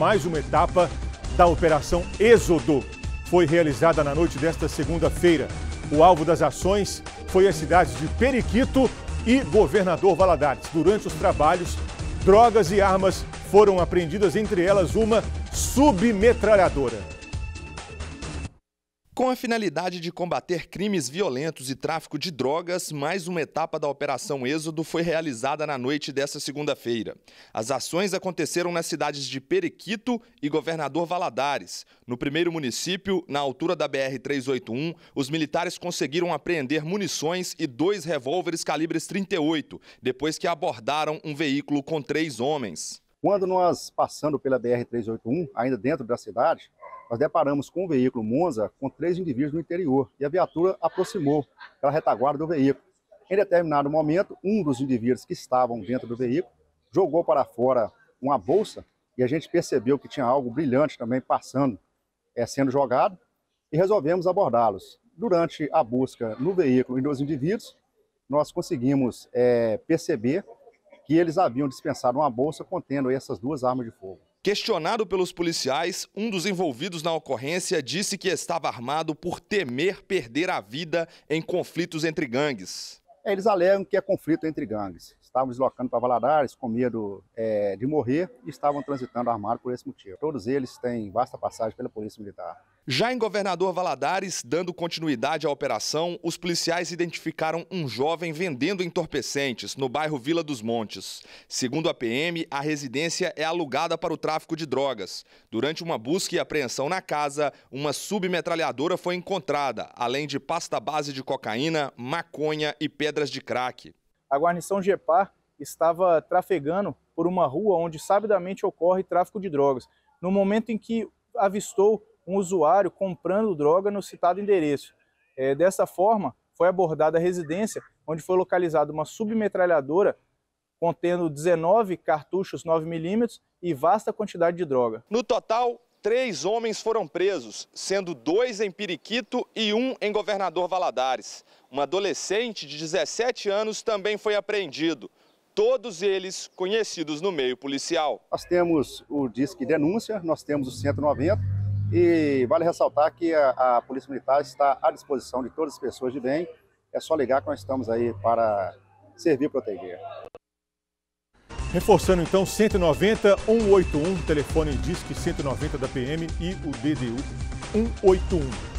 Mais uma etapa da Operação Êxodo foi realizada na noite desta segunda-feira. O alvo das ações foi a cidade de Periquito e Governador Valadares. Durante os trabalhos, drogas e armas foram apreendidas, entre elas uma submetralhadora. Com a finalidade de combater crimes violentos e tráfico de drogas, mais uma etapa da Operação Êxodo foi realizada na noite desta segunda-feira. As ações aconteceram nas cidades de Periquito e Governador Valadares. No primeiro município, na altura da BR-381, os militares conseguiram apreender munições e dois revólveres calibres 38, depois que abordaram um veículo com três homens. Quando nós passando pela BR-381, ainda dentro da cidade, nós deparamos com o um veículo Monza com três indivíduos no interior e a viatura aproximou pela retaguarda do veículo. Em determinado momento, um dos indivíduos que estavam dentro do veículo jogou para fora uma bolsa e a gente percebeu que tinha algo brilhante também passando, é, sendo jogado, e resolvemos abordá-los. Durante a busca no veículo e nos indivíduos, nós conseguimos é, perceber que eles haviam dispensado uma bolsa contendo essas duas armas de fogo. Questionado pelos policiais, um dos envolvidos na ocorrência disse que estava armado por temer perder a vida em conflitos entre gangues. Eles alegam que é conflito entre gangues. Estavam deslocando para Valadares com medo é, de morrer e estavam transitando armado por esse motivo. Todos eles têm vasta passagem pela Polícia Militar. Já em Governador Valadares, dando continuidade à operação, os policiais identificaram um jovem vendendo entorpecentes no bairro Vila dos Montes. Segundo a PM, a residência é alugada para o tráfico de drogas. Durante uma busca e apreensão na casa, uma submetralhadora foi encontrada, além de pasta base de cocaína, maconha e pedras de crack. A guarnição Gepar estava trafegando por uma rua onde sabidamente ocorre tráfico de drogas. No momento em que avistou um usuário comprando droga no citado endereço. É, dessa forma, foi abordada a residência, onde foi localizada uma submetralhadora contendo 19 cartuchos 9mm e vasta quantidade de droga. No total, três homens foram presos, sendo dois em Piriquito e um em Governador Valadares. Um adolescente de 17 anos também foi apreendido. Todos eles conhecidos no meio policial. Nós temos o Disque Denúncia, nós temos o 190, e vale ressaltar que a, a, Polícia Militar está à disposição de todas as pessoas de bem. É só ligar que nós estamos aí para servir e proteger. Reforçando então, 190 181, telefone Disque 190 da PM e o DDU 181.